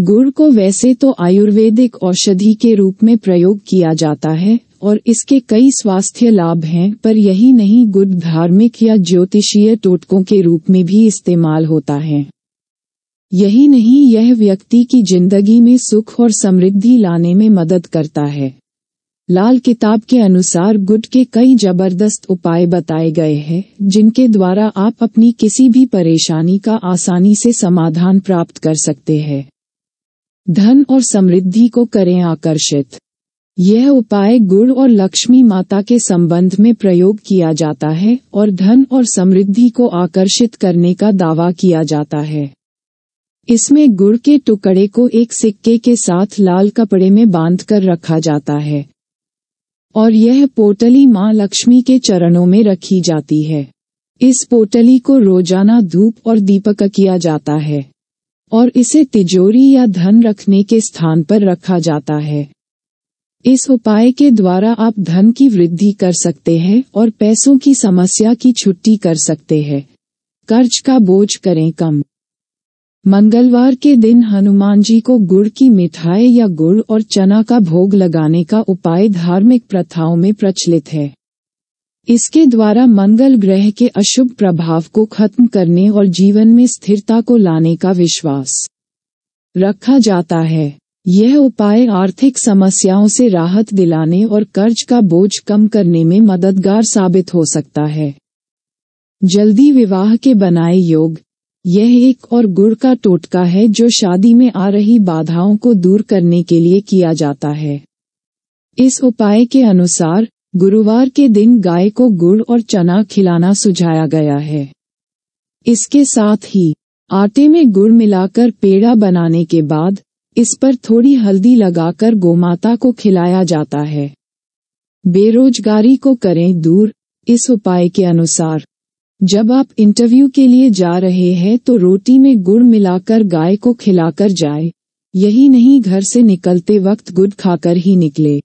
गुड़ को वैसे तो आयुर्वेदिक औषधि के रूप में प्रयोग किया जाता है और इसके कई स्वास्थ्य लाभ हैं पर यही नहीं गुड़ धार्मिक या ज्योतिषीय टोटकों के रूप में भी इस्तेमाल होता है यही नहीं यह व्यक्ति की जिंदगी में सुख और समृद्धि लाने में मदद करता है लाल किताब के अनुसार गुड के कई जबरदस्त उपाय बताए गए हैं जिनके द्वारा आप अपनी किसी भी परेशानी का आसानी से समाधान प्राप्त कर सकते हैं धन और समृद्धि को करें आकर्षित यह उपाय गुड़ और लक्ष्मी माता के संबंध में प्रयोग किया जाता है और धन और समृद्धि को आकर्षित करने का दावा किया जाता है इसमें गुड़ के टुकड़े को एक सिक्के के साथ लाल कपड़े में बांधकर रखा जाता है और यह पोटली माँ लक्ष्मी के चरणों में रखी जाती है इस पोटली को रोजाना धूप और दीपक किया जाता है और इसे तिजोरी या धन रखने के स्थान पर रखा जाता है इस उपाय के द्वारा आप धन की वृद्धि कर सकते हैं और पैसों की समस्या की छुट्टी कर सकते हैं कर्ज का बोझ करें कम मंगलवार के दिन हनुमान जी को गुड़ की मिठाई या गुड़ और चना का भोग लगाने का उपाय धार्मिक प्रथाओं में प्रचलित है इसके द्वारा मंगल ग्रह के अशुभ प्रभाव को खत्म करने और जीवन में स्थिरता को लाने का विश्वास रखा जाता है यह उपाय आर्थिक समस्याओं से राहत दिलाने और कर्ज का बोझ कम करने में मददगार साबित हो सकता है जल्दी विवाह के बनाए योग यह एक और गुड़ का टोटका है जो शादी में आ रही बाधाओं को दूर करने के लिए किया जाता है इस उपाय के अनुसार गुरुवार के दिन गाय को गुड़ और चना खिलाना सुझाया गया है इसके साथ ही आटे में गुड़ मिलाकर पेड़ा बनाने के बाद इस पर थोड़ी हल्दी लगाकर गोमाता को खिलाया जाता है बेरोजगारी को करें दूर इस उपाय के अनुसार जब आप इंटरव्यू के लिए जा रहे हैं तो रोटी में गुड़ मिलाकर गाय को खिलाकर जाए यही नहीं घर से निकलते वक्त गुड़ खाकर ही निकले